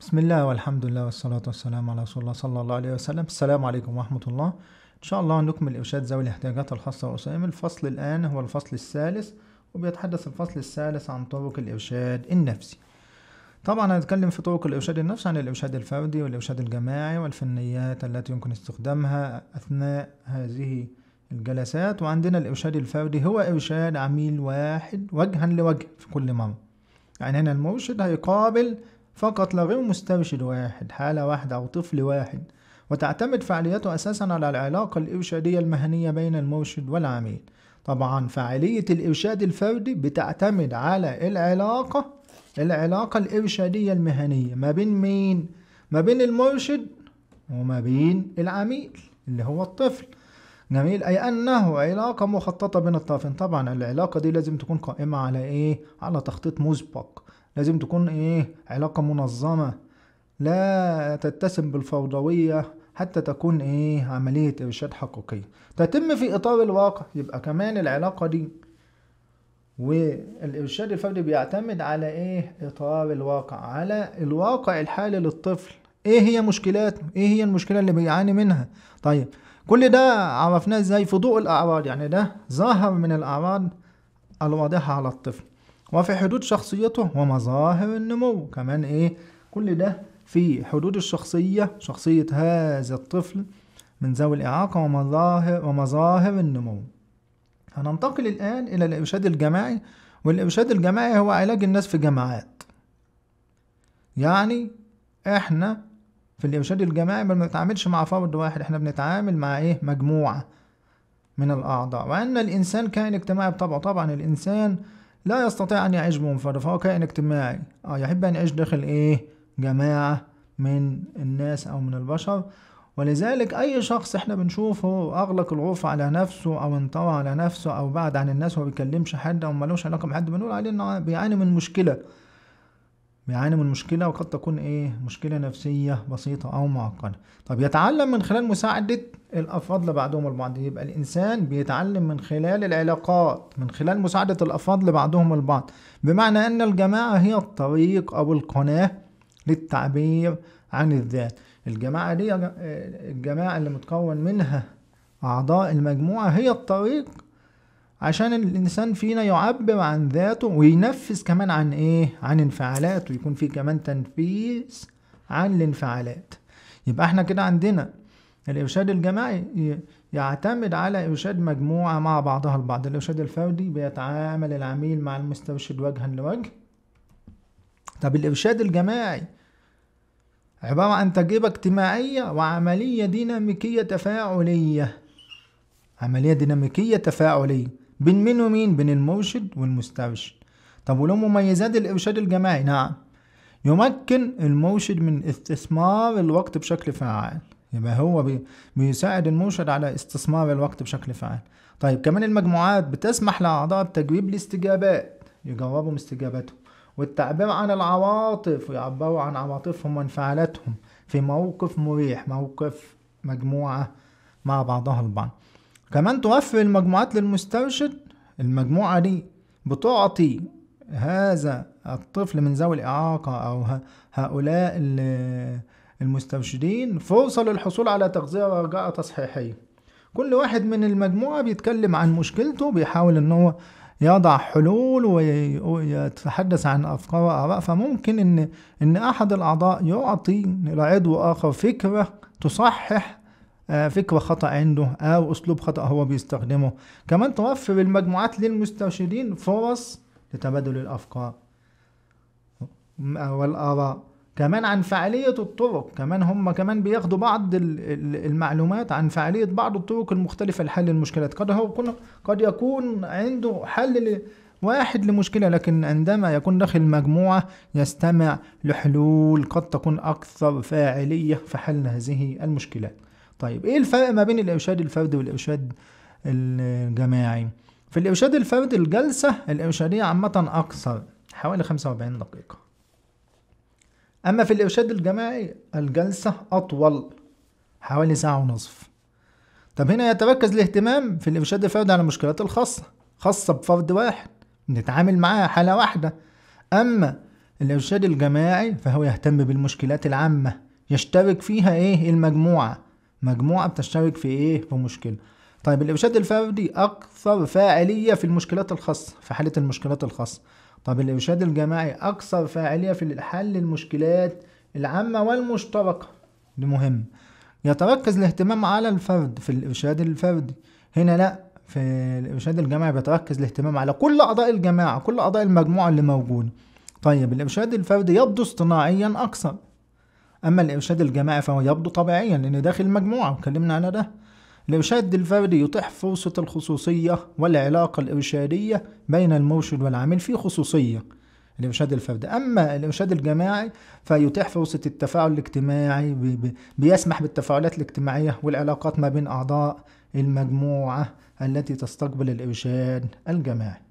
بسم الله والحمد لله والصلاة والسلام على رسول الله صلى الله عليه وسلم السلام عليكم ورحمة الله إن شاء الله نكمل إرشاد ذوي الاحتياجات الخاصة وأسامي الفصل الآن هو الفصل الثالث وبيتحدث الفصل الثالث عن طرق الإرشاد النفسي طبعا هنتكلم في طرق الإرشاد النفسي عن الإرشاد الفردي والإرشاد الجماعي والفنيات التي يمكن استخدامها أثناء هذه الجلسات وعندنا الإرشاد الفردي هو إرشاد عميل واحد وجها لوجه في كل مرة يعني هنا المرشد هيقابل فقط لا غير مسترشد واحد حالة واحدة أو طفل واحد وتعتمد فعاليته أساسا على العلاقة الإرشادية المهنية بين المرشد والعميل طبعا فعالية الإرشاد الفردي بتعتمد على العلاقة العلاقة الإرشادية المهنية ما بين مين؟ ما بين المرشد وما بين العميل اللي هو الطفل جميل أي أنه علاقة مخططة بين الطرفين طبعا العلاقة دي لازم تكون قائمة على إيه على تخطيط مسبق لازم تكون إيه علاقة منظمة لا تتسم بالفوضوية حتى تكون إيه عملية إرشاد حقيقية تتم في إطار الواقع يبقى كمان العلاقة دي والإرشاد الفردي بيعتمد على إيه إطار الواقع على الواقع الحالي للطفل إيه هي مشكلاته إيه هي المشكلة اللي بيعاني منها طيب كل ده عرفناه ازاي في ضوء الأعراض يعني ده ظاهر من الأعراض الواضحة على الطفل وفي حدود شخصيته ومظاهر النمو كمان ايه كل ده في حدود الشخصية شخصية هذا الطفل من ذوي الإعاقة ومظاهر ومظاهر النمو هننتقل الآن إلى الإرشاد الجماعي والإرشاد الجماعي هو علاج الناس في جماعات يعني إحنا في الإرشاد الجماعي ما بنتعاملش مع فرد واحد احنا بنتعامل مع إيه مجموعة من الأعضاء وأن الإنسان كائن اجتماعي بطبعه طبعا الإنسان لا يستطيع أن يعيش منفرد فهو كائن اجتماعي اه يحب أن يعيش داخل إيه جماعة من الناس أو من البشر ولذلك أي شخص إحنا بنشوفه أغلق الغرفة على نفسه أو انطوى على نفسه أو بعد عن الناس وما بيكلمش حد أو ملوش علاقة بحد بنقول عليه إنه بيعاني من مشكلة بيعاني من مشكلة وقد تكون إيه مشكلة نفسية بسيطة أو معقدة طب يتعلم من خلال مساعدة الأفاضل بعدهم البعض يبقى الإنسان بيتعلم من خلال العلاقات من خلال مساعدة الأفاضل بعدهم البعض بمعنى أن الجماعة هي الطريق أو القناة للتعبير عن الذات الجماعة دي الجماعة اللي متكون منها أعضاء المجموعة هي الطريق عشان الانسان فينا يعبر عن ذاته وينفذ كمان عن ايه عن انفعالاته يكون في كمان تنفيذ عن الانفعالات يبقى احنا كده عندنا الارشاد الجماعي يعتمد على ارشاد مجموعه مع بعضها البعض الارشاد الفردي بيتعامل العميل مع المسترشد وجها لوجه طب الارشاد الجماعي عباره عن تجربه اجتماعيه وعمليه ديناميكيه تفاعليه عملية ديناميكية تفاعلية بين مين ومين بين المرشد والمسترشد طب وله مميزات الإرشاد الجماعي نعم يمكن المرشد من استثمار الوقت بشكل فعال يبقى هو بيساعد المرشد على استثمار الوقت بشكل فعال طيب كمان المجموعات بتسمح لأعضاء بتجريب الاستجابات يجربوا استجاباتهم والتعبير عن العواطف ويعبروا عن عواطفهم وانفعالاتهم في موقف مريح موقف مجموعة مع بعضها البعض كمان توفر المجموعات للمسترشد المجموعة دي بتعطي هذا الطفل من ذوي الإعاقة أو هؤلاء المسترشدين فرصة للحصول على تغذية رجاء تصحيحية كل واحد من المجموعة بيتكلم عن مشكلته بيحاول ان هو يضع حلول ويتحدث عن افكار واراء فممكن ان ان احد الاعضاء يعطي لعضو اخر فكره تصحح آه، فكرة خطأ عنده أو أسلوب خطأ هو بيستخدمه كمان توفر المجموعات للمستشارين فرص لتبادل الأفكار والآراء كمان عن فعالية الطرق كمان هم كمان بياخدوا بعض المعلومات عن فعالية بعض الطرق المختلفة لحل المشكلات قد هو قد يكون عنده حل واحد لمشكلة لكن عندما يكون داخل مجموعة يستمع لحلول قد تكون أكثر فاعلية في حل هذه المشكلات طيب ايه الفرق ما بين الارشاد الفردي والارشاد الجماعي في الارشاد الفردي الجلسة الارشادية عامة اقصر حوالي 45 دقيقة اما في الارشاد الجماعي الجلسة اطول حوالي ساعة ونصف طب هنا يتركز الاهتمام في الارشاد الفردي على المشكلات الخاصة خاصة بفرد واحد نتعامل معاه حالة واحدة اما الارشاد الجماعي فهو يهتم بالمشكلات العامة يشترك فيها ايه المجموعة مجموعة بتشترك في ايه في مشكلة طيب الإرشاد الفردي أكثر فاعلية في المشكلات الخاصة في حالة المشكلات الخاصة طب الإرشاد الجماعي أكثر فاعلية في حل المشكلات العامة والمشتركة دي مهم يتركز الاهتمام على الفرد في الإرشاد الفردي هنا لأ في الإرشاد الجماعي بيتركز الاهتمام على كل أعضاء الجماعة كل أعضاء المجموعة اللي موجودة طيب الإرشاد الفردي يبدو اصطناعيا أكثر أما الإرشاد الجماعي فهو يبدو طبيعيا لأن داخل مجموعة وكلمنا على ده الإرشاد الفردي يتيح فرصة الخصوصية والعلاقة الإرشادية بين المرشد والعامل في خصوصية الإرشاد الفردي أما الإرشاد الجماعي فيتيح فرصة التفاعل الاجتماعي بيسمح بالتفاعلات الاجتماعية والعلاقات ما بين أعضاء المجموعة التي تستقبل الإرشاد الجماعي